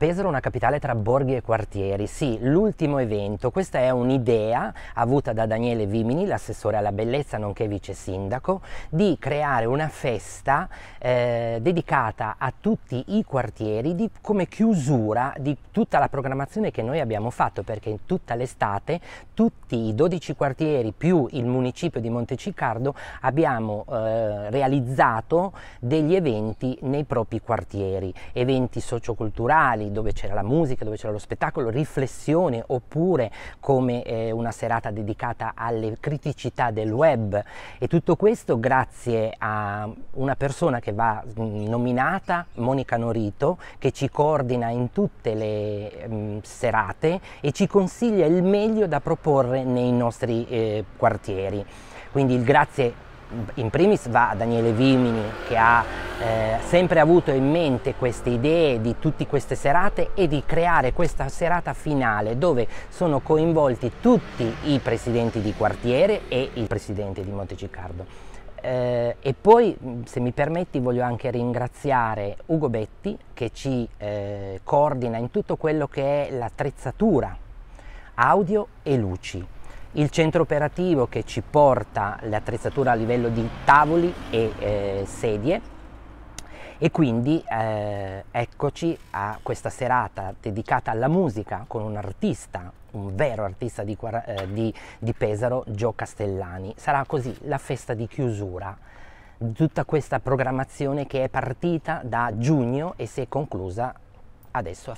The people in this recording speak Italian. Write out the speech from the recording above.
Pesaro è una capitale tra borghi e quartieri, sì, l'ultimo evento, questa è un'idea avuta da Daniele Vimini, l'assessore alla bellezza nonché vice sindaco, di creare una festa eh, dedicata a tutti i quartieri di, come chiusura di tutta la programmazione che noi abbiamo fatto, perché in tutta l'estate tutti i 12 quartieri più il municipio di Monteciccardo abbiamo eh, realizzato degli eventi nei propri quartieri, eventi socioculturali, dove c'era la musica, dove c'era lo spettacolo, riflessione oppure come eh, una serata dedicata alle criticità del web e tutto questo grazie a una persona che va mm, nominata, Monica Norito, che ci coordina in tutte le mh, mm, serate e ci consiglia il meglio da proporre nei nostri eh, quartieri. Quindi il grazie mm, in primis va a Daniele Vimini che ha eh, sempre avuto in mente queste idee di tutte queste serate e di creare questa serata finale dove sono coinvolti tutti i presidenti di quartiere e il presidente di Monteciccardo. Eh, e poi, se mi permetti, voglio anche ringraziare Ugo Betti che ci eh, coordina in tutto quello che è l'attrezzatura audio e luci. Il centro operativo che ci porta l'attrezzatura a livello di tavoli e eh, sedie e quindi eh, eccoci a questa serata dedicata alla musica con un artista, un vero artista di, eh, di, di Pesaro, Gio Castellani. Sarà così la festa di chiusura di tutta questa programmazione che è partita da giugno e si è conclusa adesso a